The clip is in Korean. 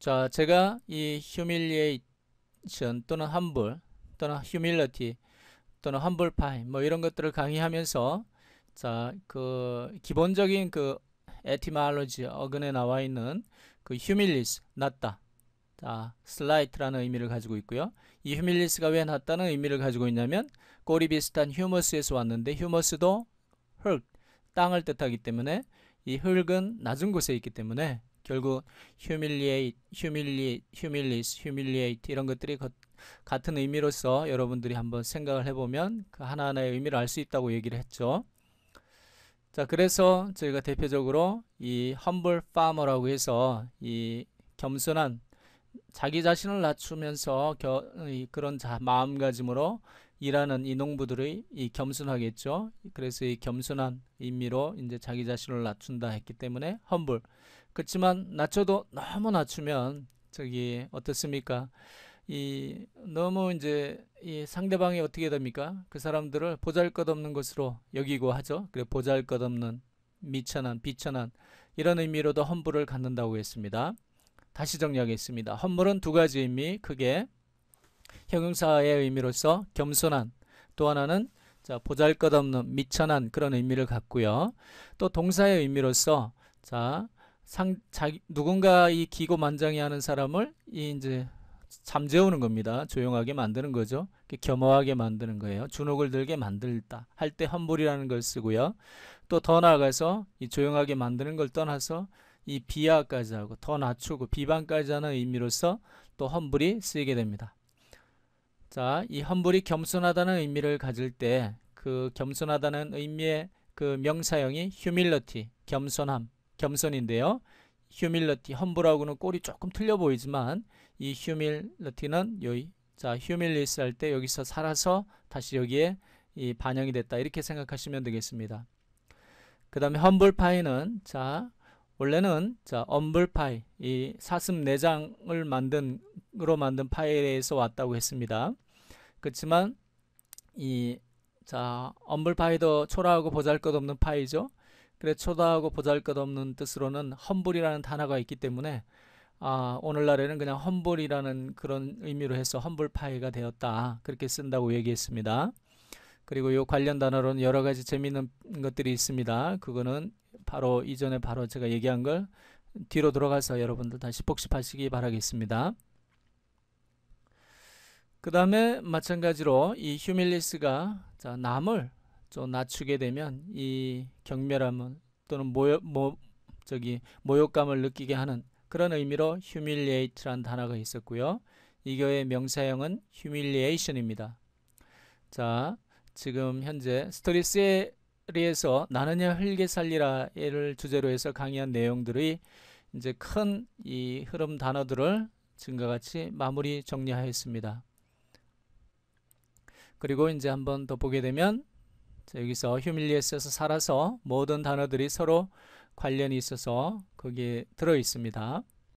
자, 제가 이 humiliation 또는 humble 또는 humility 또는 humble pie 뭐 이런 것들을 강의하면서 자, 그 기본적인 그 etymology 어근에 나와 있는 그 humilis 낮다. 자, slight라는 의미를 가지고 있고요. 이 humilis가 왜 낮다는 의미를 가지고 있냐면 꼬리 비슷한 humus에서 왔는데 humus도 흙, 땅을 뜻하기 때문에 이 흙은 낮은 곳에 있기 때문에 결국 humiliate, humiliate, humiliate, humiliate 이런 것들이 같은 의미로서 여러분들이 한번 생각을 해보면 그 하나하나의 의미를 알 수 있다고 얘기를 했죠. 자, 그래서 저희가 대표적으로 이 humble farmer라고 해서 이 겸손한 자기 자신을 낮추면서 겨, 그런 자, 마음가짐으로 일하는 이 농부들의 이 겸손하겠죠. 그래서 이 겸손한 의미로 이제 자기 자신을 낮춘다 했기 때문에 험불. 그렇지만 낮춰도 너무 낮추면 저기 어떻습니까? 이 너무 이제 이 상대방이 어떻게 됩니까? 그 사람들을 보잘것없는 것으로 여기고 하죠. 그래 보잘것없는 미천한 비천한 이런 의미로도 험불을 갖는다고 했습니다. 다시 정리하겠습니다. 험불은 두 가지 의미 크게 형용사의 의미로서 겸손한 또 하나는 자, 보잘것없는 미천한 그런 의미를 갖고요. 또 동사의 의미로서 자, 상, 자, 누군가 이 기고만장해 하는 사람을 이 이제 잠재우는 겁니다. 조용하게 만드는 거죠. 겸허하게 만드는 거예요. 주눅을 들게 만들다 할때 환불이라는 걸 쓰고요. 또 더 나아가서 이 조용하게 만드는 걸 떠나서 이 비하까지 하고 더 낮추고 비방까지 하는 의미로서 또 환불이 쓰이게 됩니다. 자, 이 h u 이 겸손하다는 의미를 가질 때 그 겸손하다는 의미의 그 명사형이 humility, 겸손함, 겸손인데요. humility, h u 하고는 꼴이 조금 틀려 보이지만 이 humility는 여기 자, h u m i l i s 할때 여기서 살아서 다시 여기에 이 반영이 됐다. 이렇게 생각하시면 되겠습니다. 그 다음에 험 u 파이는 자, 원래는 자 엄블 파이 이 사슴 내장을 만든 으로 만든 파이에서 왔다고 했습니다. 그렇지만 이자 엄블 파이도 초라하고 보잘것없는 파이죠. 그래 초라하고 보잘것없는 뜻으로는 험불이라는 단어가 있기 때문에 아, 오늘날에는 그냥 험불이라는 그런 의미로 해서 험불파이가 되었다 그렇게 쓴다고 얘기했습니다. 그리고 요 관련 단어로는 여러 가지 재미있는 것들이 있습니다. 그거는 바로 이전에 바로 제가 얘기한 걸 뒤로 들어가서 여러분들 다시 복습하시기 바라겠습니다. 그 다음에 마찬가지로 이 휴밀리스가 자, 남을 좀 낮추게 되면 이 경멸함은 또는 모욕, 모, 저기 모욕감을 느끼게 하는 그런 의미로 humiliate란 단어가 있었고요. 이거의 명사형은 humiliation입니다. 자, 지금 현재 스토리스의 시리에서 나는야 흙에 살리라를 주제로 해서 강의한 내용들의 이제 큰 이 흐름 단어들을 지금과 같이 마무리 정리하였습니다. 그리고 이제 한번 더 보게 되면 여기서 휴밀리에스에서 살아서 모든 단어들이 서로 관련이 있어서 거기에 들어 있습니다.